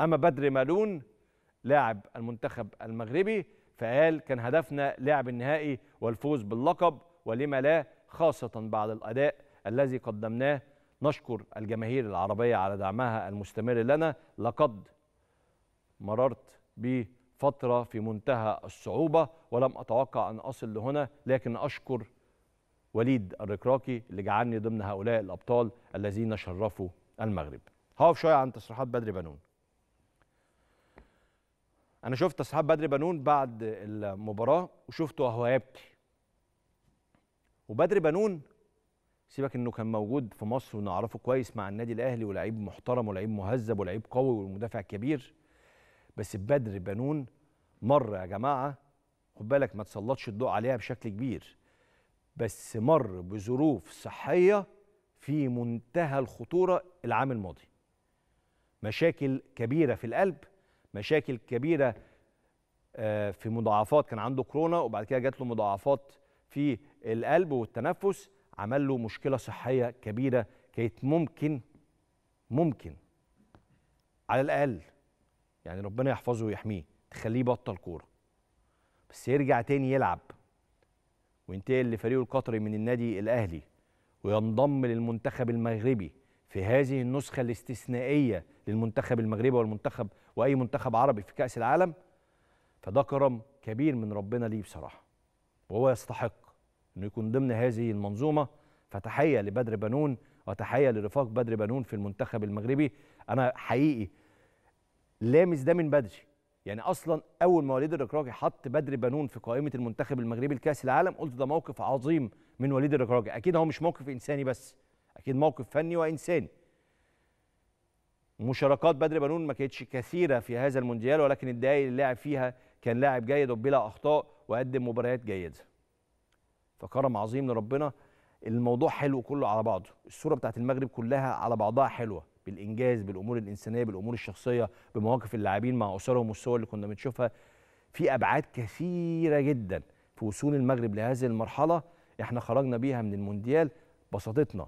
اما بدر مالون لاعب المنتخب المغربي فقال كان هدفنا لعب النهائي والفوز باللقب ولما لا خاصه بعد الاداء الذي قدمناه نشكر الجماهير العربيه على دعمها المستمر لنا لقد مررت بفتره في منتهى الصعوبه ولم اتوقع ان اصل لهنا لكن اشكر وليد الركراكي اللي جعلني ضمن هؤلاء الابطال الذين شرفوا المغرب هقف شويه عن تصريحات بدري بنون انا شفت اصحاب بدر بنون بعد المباراه وشفته وهو يبكي وبدر بنون سيبك انه كان موجود في مصر ونعرفه كويس مع النادي الاهلي ولاعيب محترم ولاعيب مهذب ولاعيب قوي ومدافع كبير بس بدر بنون مر يا جماعه خد بالك ما تسلطش الضوء عليها بشكل كبير بس مر بظروف صحيه في منتهى الخطوره العام الماضي مشاكل كبيره في القلب مشاكل كبيره آه، في مضاعفات كان عنده كورونا وبعد كده جات له مضاعفات في القلب والتنفس عمل له مشكله صحيه كبيره كانت ممكن ممكن على الاقل يعني ربنا يحفظه ويحميه تخليه يبطل كوره بس يرجع تاني يلعب وينتقل لفريقه القطري من النادي الاهلي وينضم للمنتخب المغربي في هذه النسخة الاستثنائية للمنتخب المغربي والمنتخب وأي منتخب عربي في كأس العالم فده كرم كبير من ربنا ليه بصراحة وهو يستحق أنه يكون ضمن هذه المنظومة فتحية لبدر بنون وتحية لرفاق بدر بنون في المنتخب المغربي أنا حقيقي لامس ده من بدري يعني اصلا اول ما وليد الركراكي حط بدر بنون في قائمه المنتخب المغربي لكاس العالم قلت ده موقف عظيم من وليد الركراكي اكيد هو مش موقف انساني بس اكيد موقف فني وانساني مشاركات بدر بنون ما كانتش كثيره في هذا المونديال ولكن الدقائق اللي لعب فيها كان لاعب جيد وبلا اخطاء وقدم مباريات جيده فكرم عظيم لربنا الموضوع حلو كله على بعضه الصوره بتاعت المغرب كلها على بعضها حلوه بالانجاز بالامور الانسانيه بالامور الشخصيه بمواقف اللاعبين مع اسرهم والصور اللي كنا بنشوفها في ابعاد كثيره جدا في وصول المغرب لهذه المرحله احنا خرجنا بيها من المونديال بساطتنا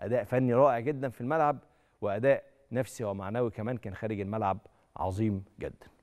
اداء فني رائع جدا في الملعب واداء نفسي ومعنوي كمان كان خارج الملعب عظيم جدا